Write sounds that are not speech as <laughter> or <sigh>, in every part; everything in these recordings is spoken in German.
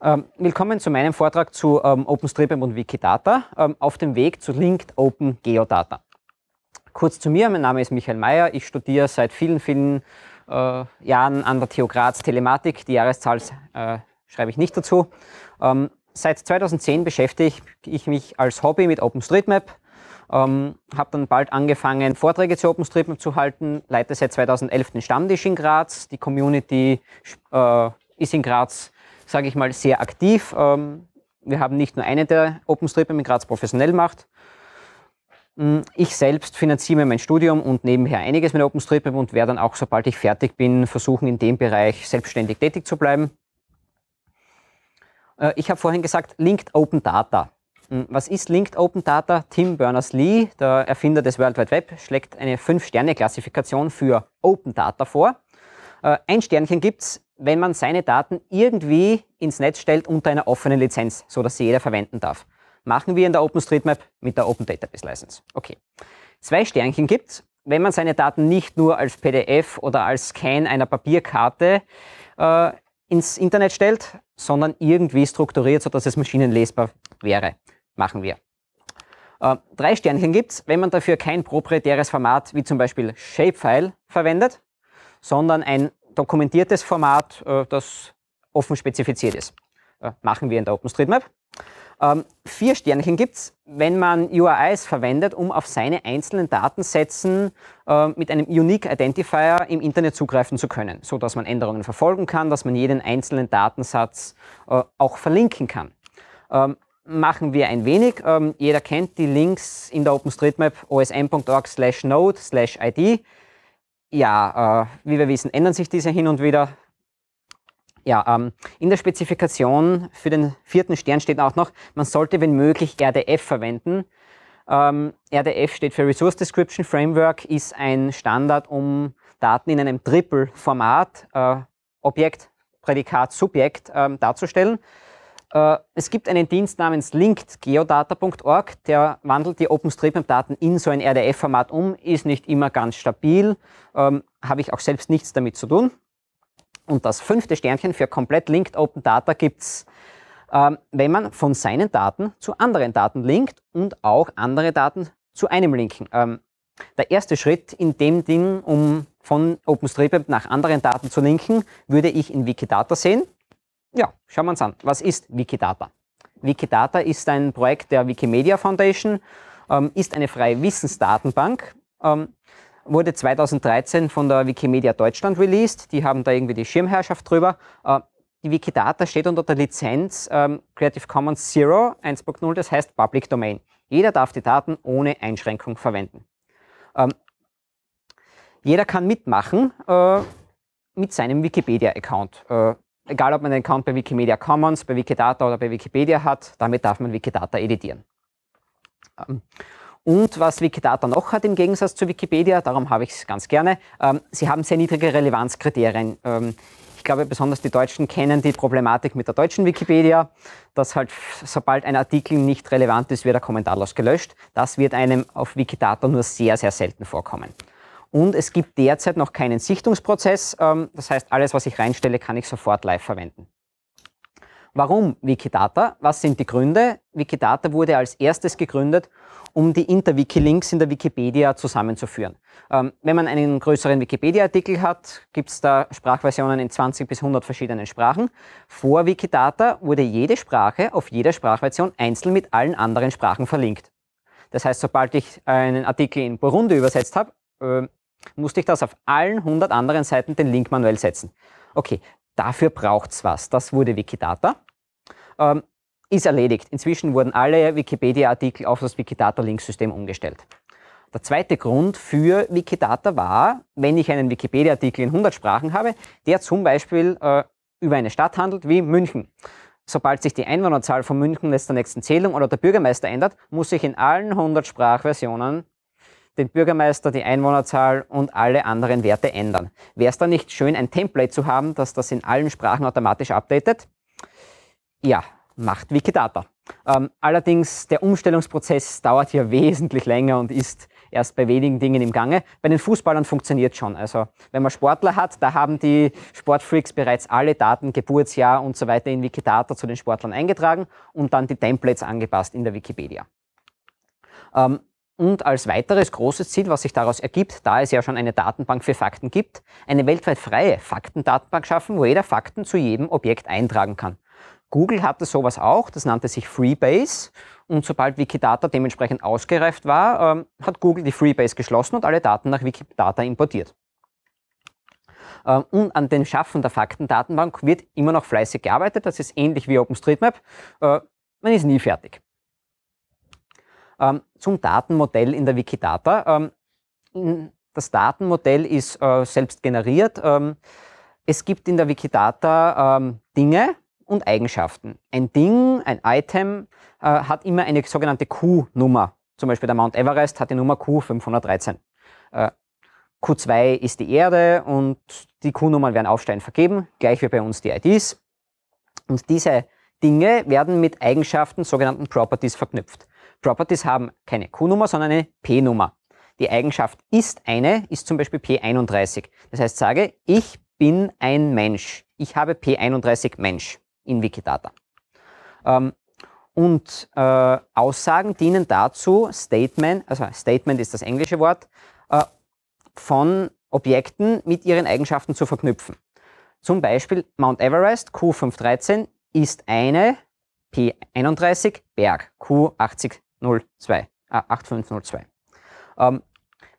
Ähm, willkommen zu meinem Vortrag zu ähm, OpenStreetMap und Wikidata ähm, auf dem Weg zu Linked Open Geodata. Kurz zu mir, mein Name ist Michael Mayer, ich studiere seit vielen, vielen äh, Jahren an der TU Graz Telematik, die Jahreszahl äh, schreibe ich nicht dazu. Ähm, seit 2010 beschäftige ich mich als Hobby mit OpenStreetMap, ähm, habe dann bald angefangen, Vorträge zu OpenStreetMap zu halten, leite seit 2011 den Stammtisch in Graz, die Community äh, ist in Graz sage ich mal, sehr aktiv. Ähm, wir haben nicht nur eine der OpenStreetMap in Graz professionell macht. Mm, ich selbst finanziere mein Studium und nebenher einiges mit OpenStreetMap und werde dann auch, sobald ich fertig bin, versuchen, in dem Bereich selbstständig tätig zu bleiben. Äh, ich habe vorhin gesagt, Linked Open Data. Mm, was ist Linked Open Data? Tim Berners-Lee, der Erfinder des World Wide Web, schlägt eine 5-Sterne-Klassifikation für Open Data vor. Äh, ein Sternchen gibt es wenn man seine Daten irgendwie ins Netz stellt unter einer offenen Lizenz, so dass sie jeder verwenden darf. Machen wir in der OpenStreetMap mit der Open Database License. Okay. Zwei Sternchen gibt's, wenn man seine Daten nicht nur als PDF oder als Scan einer Papierkarte äh, ins Internet stellt, sondern irgendwie strukturiert, so dass es maschinenlesbar wäre. Machen wir. Äh, drei Sternchen gibt's, wenn man dafür kein proprietäres Format wie zum Beispiel Shapefile verwendet, sondern ein dokumentiertes Format, äh, das offen spezifiziert ist. Machen wir in der OpenStreetMap. Ähm, vier Sternchen gibt es, wenn man URIs verwendet, um auf seine einzelnen Datensätzen äh, mit einem Unique Identifier im Internet zugreifen zu können, so dass man Änderungen verfolgen kann, dass man jeden einzelnen Datensatz äh, auch verlinken kann. Ähm, machen wir ein wenig. Ähm, jeder kennt die Links in der OpenStreetMap osm.org slash node slash id. Ja, äh, wie wir wissen, ändern sich diese hin und wieder. Ja, ähm, in der Spezifikation für den vierten Stern steht auch noch, man sollte, wenn möglich, RDF verwenden. Ähm, RDF steht für Resource Description Framework, ist ein Standard, um Daten in einem Triple-Format, äh, Objekt, Prädikat, Subjekt, ähm, darzustellen. Äh, es gibt einen Dienst namens linked.geodata.org, der wandelt die OpenStreetMap-Daten in so ein RDF-Format um, ist nicht immer ganz stabil, ähm, habe ich auch selbst nichts damit zu tun. Und das fünfte Sternchen für komplett linked Open Data gibt es, ähm, wenn man von seinen Daten zu anderen Daten linkt und auch andere Daten zu einem linken. Ähm, der erste Schritt in dem Ding, um von OpenStreetMap nach anderen Daten zu linken, würde ich in Wikidata sehen. Ja, schauen wir uns an. Was ist Wikidata? Wikidata ist ein Projekt der Wikimedia Foundation, ähm, ist eine freie Wissensdatenbank, ähm, wurde 2013 von der Wikimedia Deutschland released. Die haben da irgendwie die Schirmherrschaft drüber. Äh, die Wikidata steht unter der Lizenz ähm, Creative Commons Zero 1.0, das heißt Public Domain. Jeder darf die Daten ohne Einschränkung verwenden. Ähm, jeder kann mitmachen äh, mit seinem Wikipedia-Account. Äh, Egal, ob man einen Account bei Wikimedia Commons, bei Wikidata oder bei Wikipedia hat, damit darf man Wikidata editieren. Ähm, und was Wikidata noch hat im Gegensatz zu Wikipedia, darum habe ich es ganz gerne, ähm, sie haben sehr niedrige Relevanzkriterien. Ähm, ich glaube, besonders die Deutschen kennen die Problematik mit der deutschen Wikipedia, dass halt, sobald ein Artikel nicht relevant ist, wird er kommentarlos gelöscht. Das wird einem auf Wikidata nur sehr, sehr selten vorkommen. Und es gibt derzeit noch keinen Sichtungsprozess. Ähm, das heißt, alles, was ich reinstelle, kann ich sofort live verwenden. Warum Wikidata? Was sind die Gründe? Wikidata wurde als erstes gegründet, um die Interwiki-Links in der Wikipedia zusammenzuführen. Ähm, wenn man einen größeren Wikipedia-Artikel hat, gibt es da Sprachversionen in 20 bis 100 verschiedenen Sprachen. Vor Wikidata wurde jede Sprache auf jeder Sprachversion einzeln mit allen anderen Sprachen verlinkt. Das heißt, sobald ich einen Artikel in Burundi übersetzt habe, ähm, musste ich das auf allen 100 anderen Seiten den Link manuell setzen. Okay, dafür braucht es was. Das wurde Wikidata. Ähm, ist erledigt. Inzwischen wurden alle Wikipedia-Artikel auf das Wikidata-Linksystem umgestellt. Der zweite Grund für Wikidata war, wenn ich einen Wikipedia-Artikel in 100 Sprachen habe, der zum Beispiel äh, über eine Stadt handelt wie München. Sobald sich die Einwohnerzahl von München jetzt der nächsten Zählung oder der Bürgermeister ändert, muss ich in allen 100 Sprachversionen den Bürgermeister, die Einwohnerzahl und alle anderen Werte ändern. Wäre es dann nicht schön, ein Template zu haben, das das in allen Sprachen automatisch updatet? Ja, macht Wikidata. Ähm, allerdings, der Umstellungsprozess dauert hier <laughs> wesentlich länger und ist erst bei wenigen Dingen im Gange. Bei den Fußballern funktioniert schon. Also wenn man Sportler hat, da haben die Sportfreaks bereits alle Daten, Geburtsjahr und so weiter in Wikidata zu den Sportlern eingetragen und dann die Templates angepasst in der Wikipedia. Ähm, und als weiteres großes Ziel, was sich daraus ergibt, da es ja schon eine Datenbank für Fakten gibt, eine weltweit freie Faktendatenbank schaffen, wo jeder Fakten zu jedem Objekt eintragen kann. Google hatte sowas auch, das nannte sich Freebase. Und sobald Wikidata dementsprechend ausgereift war, ähm, hat Google die Freebase geschlossen und alle Daten nach Wikidata importiert. Ähm, und an dem Schaffen der Faktendatenbank wird immer noch fleißig gearbeitet. Das ist ähnlich wie OpenStreetMap. Äh, man ist nie fertig. Ähm, zum Datenmodell in der Wikidata. Ähm, das Datenmodell ist äh, selbst generiert. Ähm, es gibt in der Wikidata ähm, Dinge und Eigenschaften. Ein Ding, ein Item äh, hat immer eine sogenannte Q-Nummer. Zum Beispiel der Mount Everest hat die Nummer Q513. Äh, Q2 ist die Erde und die Q-Nummern werden auf Stein vergeben, gleich wie bei uns die IDs. Und diese Dinge werden mit Eigenschaften, sogenannten Properties, verknüpft. Properties haben keine Q-Nummer, sondern eine P-Nummer. Die Eigenschaft ist eine, ist zum Beispiel P31. Das heißt, sage, ich bin ein Mensch. Ich habe P31 Mensch in Wikidata. Ähm, und äh, Aussagen dienen dazu, Statement, also Statement ist das englische Wort, äh, von Objekten mit ihren Eigenschaften zu verknüpfen. Zum Beispiel Mount Everest Q513 ist eine P31 Berg Q80 äh, ah, 8502. Ähm,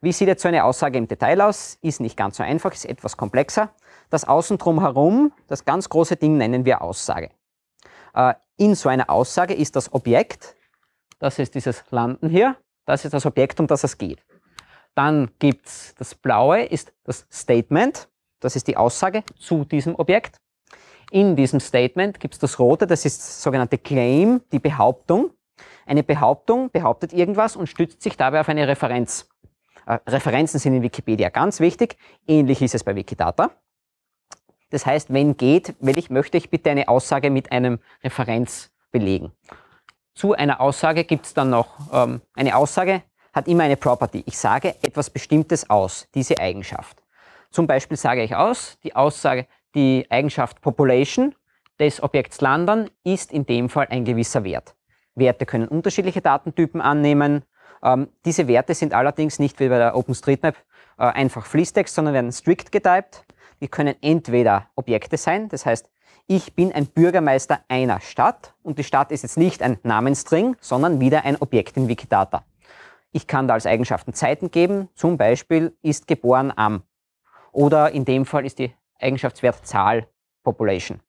wie sieht jetzt so eine Aussage im Detail aus? Ist nicht ganz so einfach, ist etwas komplexer. Das Außen drumherum, das ganz große Ding nennen wir Aussage. Äh, in so einer Aussage ist das Objekt, das ist dieses Landen hier, das ist das Objekt, um das es geht. Dann gibt es das Blaue, ist das Statement, das ist die Aussage zu diesem Objekt. In diesem Statement gibt es das Rote, das ist das sogenannte Claim, die Behauptung. Eine Behauptung behauptet irgendwas und stützt sich dabei auf eine Referenz. Äh, Referenzen sind in Wikipedia ganz wichtig. Ähnlich ist es bei Wikidata. Das heißt, wenn geht, wenn ich möchte, ich bitte eine Aussage mit einem Referenz belegen. Zu einer Aussage gibt es dann noch, ähm, eine Aussage hat immer eine Property. Ich sage etwas Bestimmtes aus, diese Eigenschaft. Zum Beispiel sage ich aus, die Aussage, die Eigenschaft Population des Objekts Landern ist in dem Fall ein gewisser Wert. Werte können unterschiedliche Datentypen annehmen. Ähm, diese Werte sind allerdings nicht wie bei der OpenStreetMap äh, einfach Fließtext, sondern werden strict getyped. Die können entweder Objekte sein, das heißt, ich bin ein Bürgermeister einer Stadt und die Stadt ist jetzt nicht ein Namensstring, sondern wieder ein Objekt in Wikidata. Ich kann da als Eigenschaften Zeiten geben, zum Beispiel ist geboren am oder in dem Fall ist die Eigenschaftswert Zahl Population.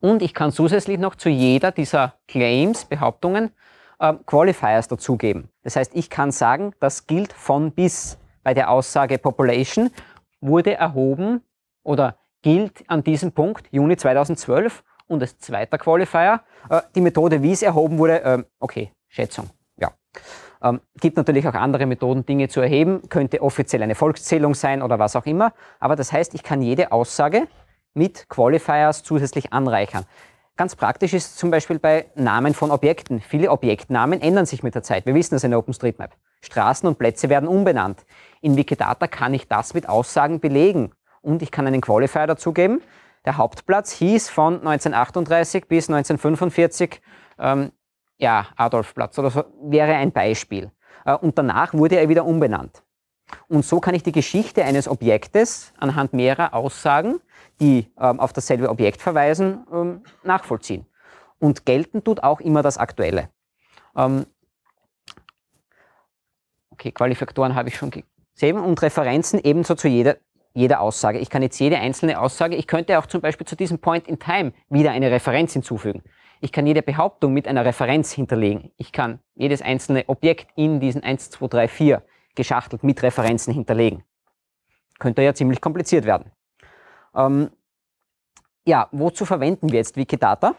Und ich kann zusätzlich noch zu jeder dieser Claims, Behauptungen, äh, Qualifiers dazugeben. Das heißt, ich kann sagen, das gilt von bis. Bei der Aussage Population wurde erhoben oder gilt an diesem Punkt Juni 2012 und als zweiter Qualifier äh, die Methode, wie es erhoben wurde, äh, okay, Schätzung, ja. Ähm, gibt natürlich auch andere Methoden, Dinge zu erheben, könnte offiziell eine Volkszählung sein oder was auch immer, aber das heißt, ich kann jede Aussage mit Qualifiers zusätzlich anreichern. Ganz praktisch ist zum Beispiel bei Namen von Objekten. Viele Objektnamen ändern sich mit der Zeit. Wir wissen das in OpenStreetMap. Straßen und Plätze werden umbenannt. In Wikidata kann ich das mit Aussagen belegen. Und ich kann einen Qualifier dazugeben. Der Hauptplatz hieß von 1938 bis 1945 ähm, ja, Adolfplatz oder so, wäre ein Beispiel. Äh, und danach wurde er wieder umbenannt. Und so kann ich die Geschichte eines Objektes anhand mehrerer Aussagen, die ähm, auf dasselbe Objekt verweisen, ähm, nachvollziehen. Und gelten tut auch immer das Aktuelle. Ähm okay, Qualifikatoren habe ich schon gesehen und Referenzen ebenso zu jeder, jeder Aussage. Ich kann jetzt jede einzelne Aussage, ich könnte auch zum Beispiel zu diesem Point in Time wieder eine Referenz hinzufügen. Ich kann jede Behauptung mit einer Referenz hinterlegen. Ich kann jedes einzelne Objekt in diesen 1, 2, 3, 4 geschachtelt mit Referenzen hinterlegen. Könnte ja ziemlich kompliziert werden. Ähm, ja, wozu verwenden wir jetzt Wikidata?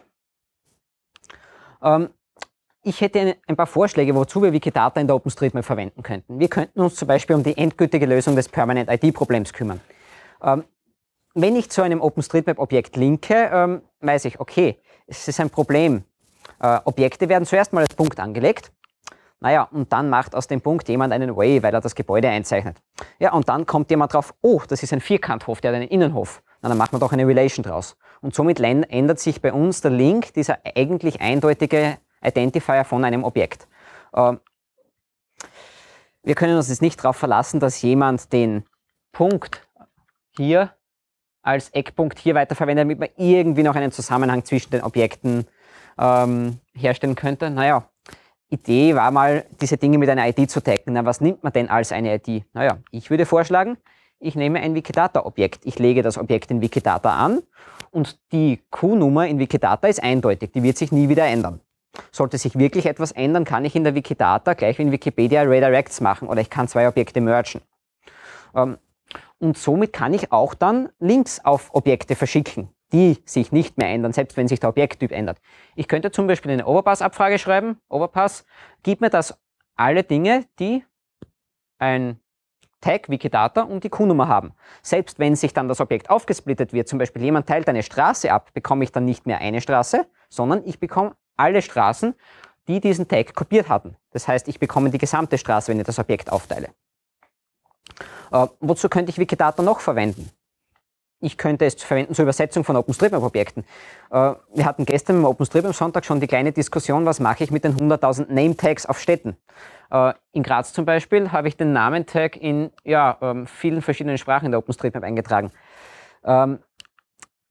Ähm, ich hätte ein paar Vorschläge, wozu wir Wikidata in der OpenStreetMap verwenden könnten. Wir könnten uns zum Beispiel um die endgültige Lösung des Permanent ID-Problems kümmern. Ähm, wenn ich zu einem OpenStreetMap-Objekt linke, ähm, weiß ich, okay, es ist ein Problem. Äh, Objekte werden zuerst mal als Punkt angelegt naja, und dann macht aus dem Punkt jemand einen Way, weil er das Gebäude einzeichnet. Ja, und dann kommt jemand drauf, oh, das ist ein Vierkanthof, der hat einen Innenhof. Na, dann macht man doch eine Relation draus. Und somit ändert sich bei uns der Link, dieser eigentlich eindeutige Identifier von einem Objekt. Ähm, wir können uns jetzt nicht darauf verlassen, dass jemand den Punkt hier als Eckpunkt hier weiterverwendet, damit man irgendwie noch einen Zusammenhang zwischen den Objekten ähm, herstellen könnte. Naja, Idee war mal, diese Dinge mit einer ID zu taggen. Na, was nimmt man denn als eine ID? Naja, ich würde vorschlagen, ich nehme ein Wikidata-Objekt. Ich lege das Objekt in Wikidata an und die Q-Nummer in Wikidata ist eindeutig. Die wird sich nie wieder ändern. Sollte sich wirklich etwas ändern, kann ich in der Wikidata gleich wie in Wikipedia Redirects machen oder ich kann zwei Objekte mergen. Ähm, und somit kann ich auch dann Links auf Objekte verschicken die sich nicht mehr ändern, selbst wenn sich der Objekttyp ändert. Ich könnte zum Beispiel eine Overpass-Abfrage schreiben. Overpass, gib mir das alle Dinge, die ein Tag Wikidata und die Q-Nummer haben. Selbst wenn sich dann das Objekt aufgesplittet wird, zum Beispiel jemand teilt eine Straße ab, bekomme ich dann nicht mehr eine Straße, sondern ich bekomme alle Straßen, die diesen Tag kopiert hatten. Das heißt, ich bekomme die gesamte Straße, wenn ich das Objekt aufteile. Äh, wozu könnte ich Wikidata noch verwenden? ich könnte es verwenden zur Übersetzung von OpenStreetMap-Objekten. Äh, wir hatten gestern im OpenStreetMap-Sonntag schon die kleine Diskussion, was mache ich mit den 100.000 Name-Tags auf Städten. Äh, in Graz zum Beispiel habe ich den Namentag in ja, ähm, vielen verschiedenen Sprachen in der OpenStreetMap eingetragen. Ähm,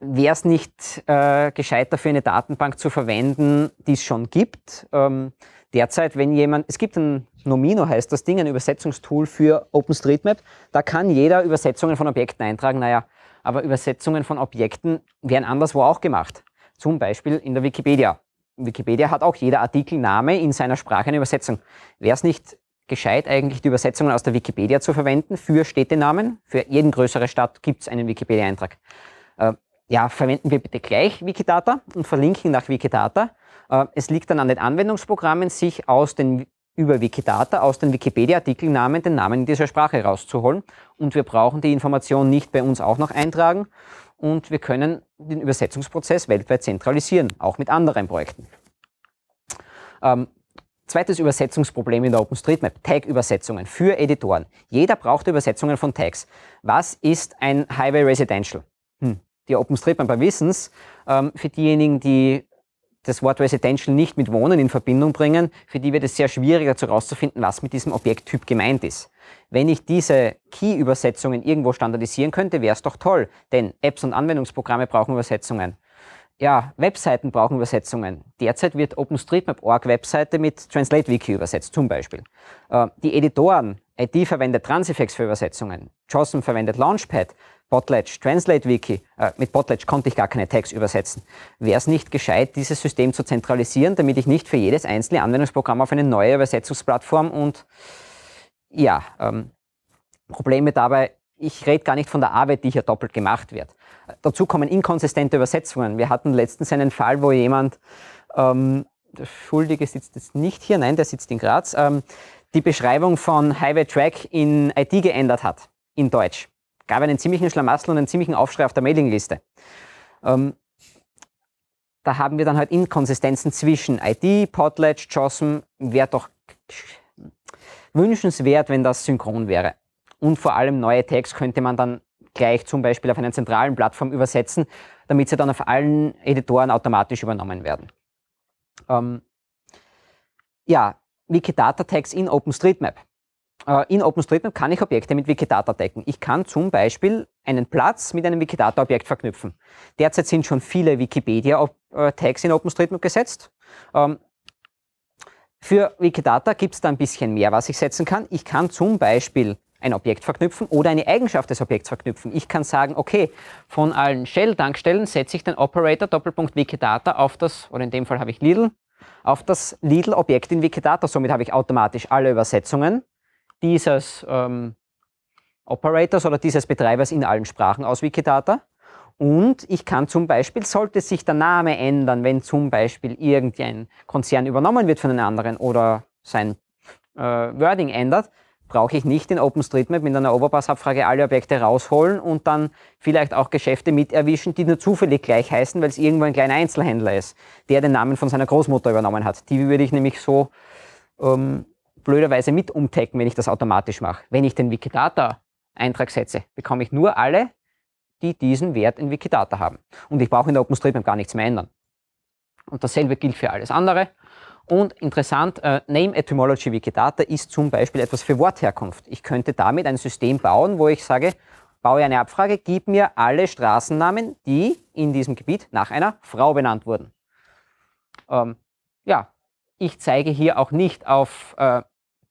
Wäre es nicht äh, gescheiter für eine Datenbank zu verwenden, die es schon gibt? Ähm, derzeit, wenn jemand, es gibt ein Nomino heißt das Ding, ein Übersetzungstool für OpenStreetMap, da kann jeder Übersetzungen von Objekten eintragen. Naja, aber Übersetzungen von Objekten werden anderswo auch gemacht. Zum Beispiel in der Wikipedia. In Wikipedia hat auch jeder Artikelname in seiner Sprache eine Übersetzung. Wäre es nicht gescheit, eigentlich die Übersetzungen aus der Wikipedia zu verwenden für Städtenamen? Für jeden größere Stadt gibt es einen Wikipedia-Eintrag. Äh, ja, verwenden wir bitte gleich Wikidata und verlinken nach Wikidata. Äh, es liegt dann an den Anwendungsprogrammen, sich aus den über Wikidata aus den Wikipedia-Artikelnamen den Namen in dieser Sprache rauszuholen. Und wir brauchen die Information nicht bei uns auch noch eintragen. Und wir können den Übersetzungsprozess weltweit zentralisieren, auch mit anderen Projekten. Ähm, zweites Übersetzungsproblem in der OpenStreetMap, Tag-Übersetzungen für Editoren. Jeder braucht Übersetzungen von Tags. Was ist ein Highway Residential? Hm. Die OpenStreetMap bei Wissens, Ähm, für diejenigen, die das Wort Residential nicht mit Wohnen in Verbindung bringen, für die wird es sehr schwieriger dazu herauszufinden, was mit diesem Objekttyp gemeint ist. Wenn ich diese Key-Übersetzungen irgendwo standardisieren könnte, wäre es doch toll, denn Apps und Anwendungsprogramme brauchen Übersetzungen. Ja, Webseiten brauchen Übersetzungen. Derzeit wird OpenStreetMap.org Webseite mit TranslateWiki übersetzt, zum Beispiel. Äh, die Editoren, ID verwendet Transifex für Übersetzungen, JOSM verwendet Launchpad, Botlatch Translate Wiki, äh, mit Botlatch konnte ich gar keine Tags übersetzen. Wäre es nicht gescheit, dieses System zu zentralisieren, damit ich nicht für jedes einzelne Anwendungsprogramm auf eine neue Übersetzungsplattform und ja, ähm, Probleme dabei, ich rede gar nicht von der Arbeit, die hier doppelt gemacht wird. dazu kommen inkonsistente Übersetzungen. Wir hatten letztens einen Fall, wo jemand, ähm, der Schuldige sitzt jetzt nicht hier, nein, der sitzt in Graz, ähm, die Beschreibung von Highway Track in IT geändert hat, in Deutsch gab einen ziemlichen Schlamassel und einen ziemlichen Aufschrei auf der Mailingliste. Ähm, da haben wir dann halt Inkonsistenzen zwischen ID, Potlatch, JOSM. Wäre doch wünschenswert, wenn das synchron wäre. Und vor allem neue Tags könnte man dann gleich zum Beispiel auf einer zentralen Plattform übersetzen, damit sie dann auf allen Editoren automatisch übernommen werden. Ähm, ja, Wikidata-Tags in OpenStreetMap. Äh, in OpenStreetMap kann ich Objekte mit Wikidata decken. Ich kann zum Beispiel einen Platz mit einem Wikidata-Objekt verknüpfen. Derzeit sind schon viele Wikipedia-Tags in OpenStreetMap gesetzt. Ähm, für Wikidata gibt es da ein bisschen mehr, was ich setzen kann. Ich kann zum Beispiel ein Objekt verknüpfen oder eine Eigenschaft des Objekts verknüpfen. Ich kann sagen, okay, von allen Shell-Tankstellen setze ich den Operator Doppelpunkt Wikidata auf das, oder in dem Fall habe ich Lidl, auf das Lidl-Objekt in Wikidata. Somit habe ich automatisch alle Übersetzungen dieses ähm, Operators oder dieses Betreibers in allen Sprachen aus Wikidata. Und ich kann zum Beispiel, sollte sich der Name ändern, wenn zum Beispiel irgendein Konzern übernommen wird von einem anderen oder sein äh, Wording ändert, brauche ich nicht in OpenStreetMap mit einer Overpass-Abfrage alle Objekte rausholen und dann vielleicht auch Geschäfte mit erwischen, die nur zufällig gleich heißen, weil es irgendwo ein kleiner Einzelhändler ist, der den Namen von seiner Großmutter übernommen hat. Die würde ich nämlich so ähm, blöderweise mit umtecken, wenn ich das automatisch mache. Wenn ich den Wikidata-Eintrag setze, bekomme ich nur alle, die diesen Wert in Wikidata haben. Und ich brauche in der OpenStreetMap gar nichts mehr ändern. Und dasselbe gilt für alles andere. Und interessant, äh, Name Etymology Wikidata ist zum Beispiel etwas für Wortherkunft. Ich könnte damit ein System bauen, wo ich sage, baue eine Abfrage, gib mir alle Straßennamen, die in diesem Gebiet nach einer Frau benannt wurden. Ähm, ja, ich zeige hier auch nicht auf äh,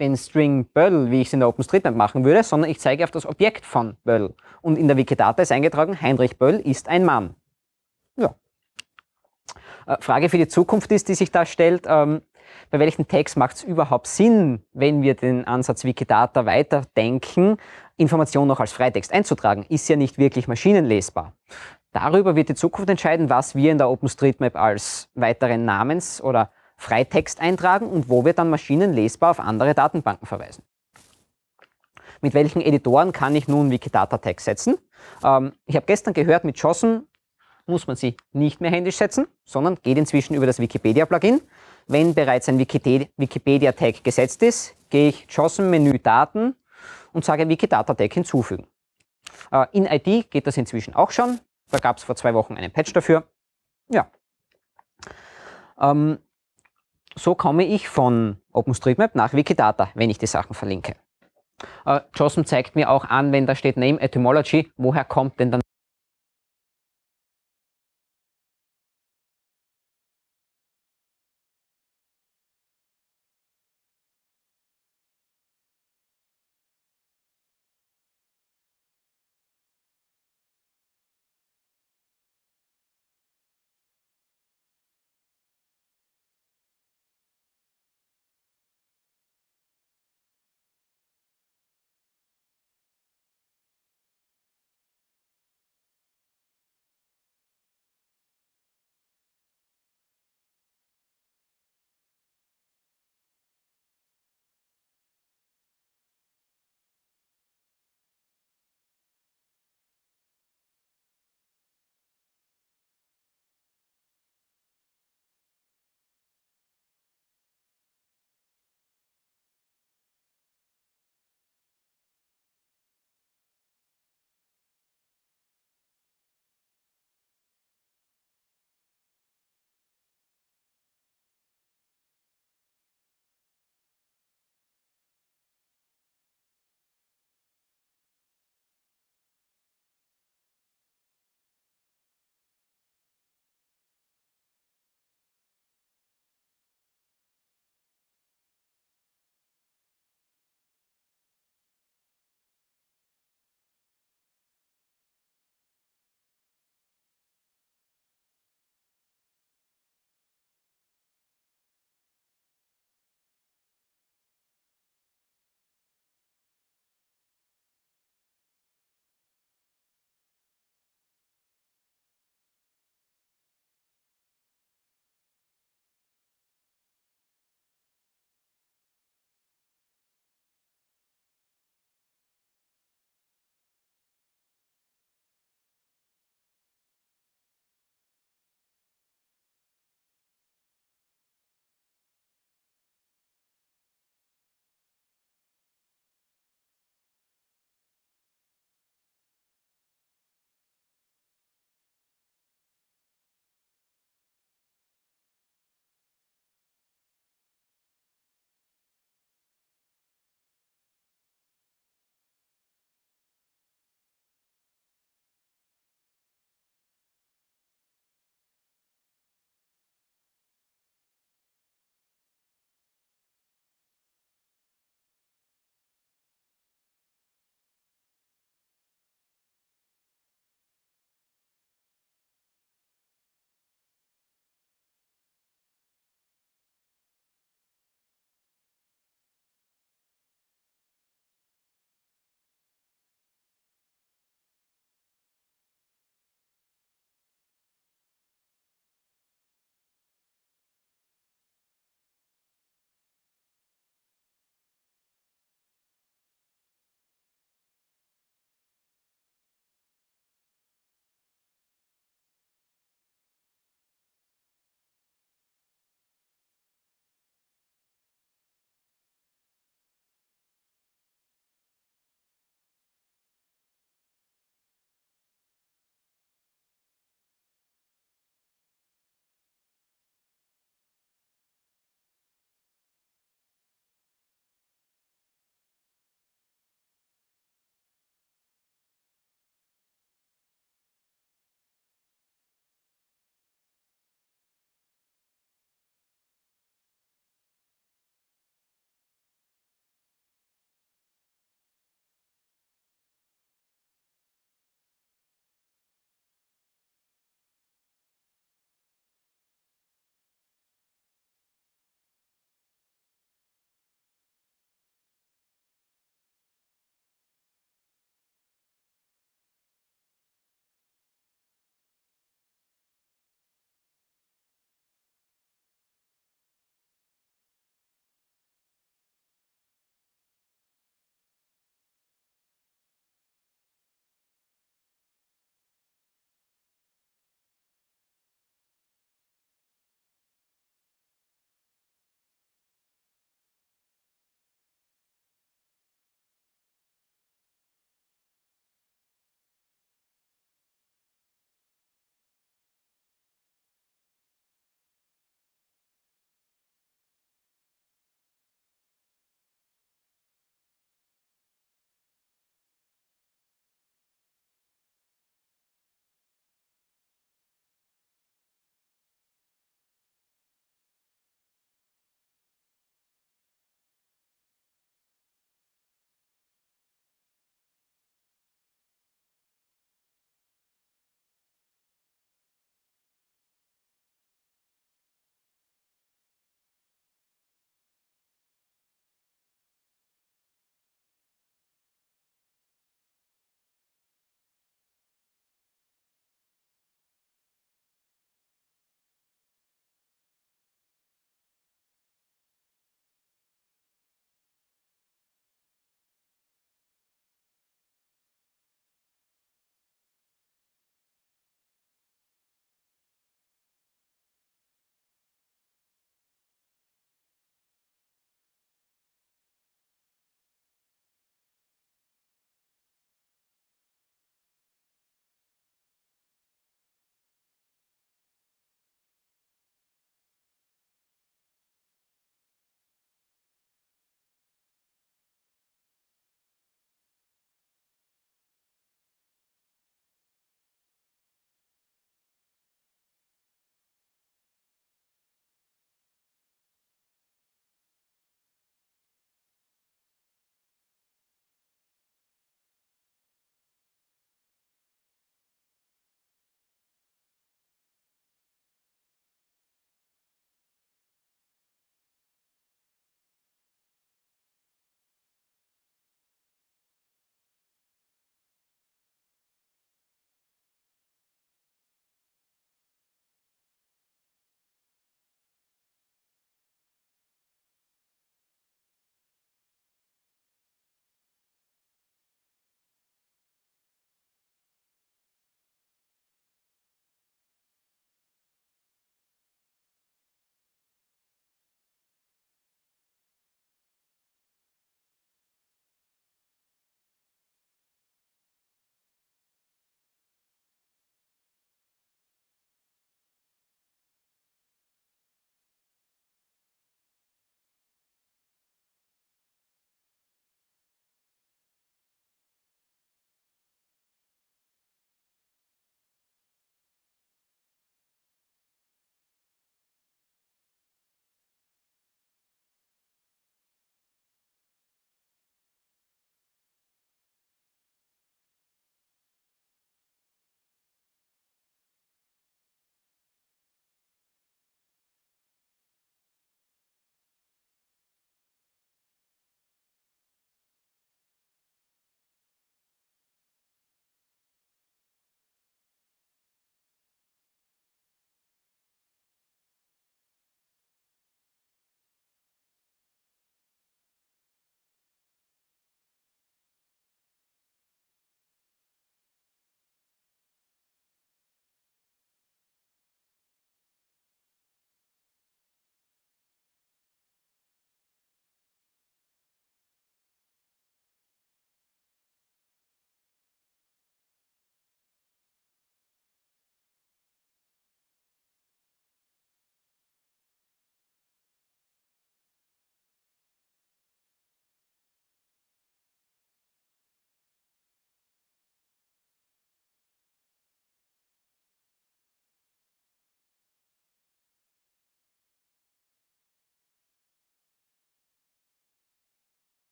den String Bödel, wie ich es in der OpenStreetMap machen würde, sondern ich zeige auf das Objekt von Bödel. Und in der Wikidata ist eingetragen, Heinrich Böll ist ein Mann. Ja. Äh, Frage für die Zukunft ist, die sich da stellt, ähm, bei welchen Tags macht es überhaupt Sinn, wenn wir den Ansatz Wikidata weiterdenken, Informationen noch als Freitext einzutragen? Ist ja nicht wirklich maschinenlesbar. Darüber wird die Zukunft entscheiden, was wir in der OpenStreetMap als weiteren Namens- oder Freitext eintragen und wo wir dann maschinenlesbar auf andere Datenbanken verweisen. Mit welchen Editoren kann ich nun Wikidata Tags setzen? Ähm, ich habe gestern gehört, mit Jossen muss man sie nicht mehr händisch setzen, sondern geht inzwischen über das Wikipedia-Plugin. Wenn bereits ein Wikipedia-Tag gesetzt ist, gehe ich Jossen menü Daten und sage Wikidata-Tag hinzufügen. Äh, in ID geht das inzwischen auch schon. Da gab es vor zwei Wochen einen Patch dafür. Ja. Ähm, so komme ich von OpenStreetMap nach Wikidata, wenn ich die Sachen verlinke. Äh, Jossum zeigt mir auch an, wenn da steht Name Etymology, woher kommt denn dann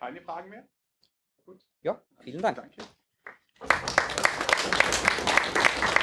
Keine Fragen mehr? Gut. Ja, vielen Dank. Danke.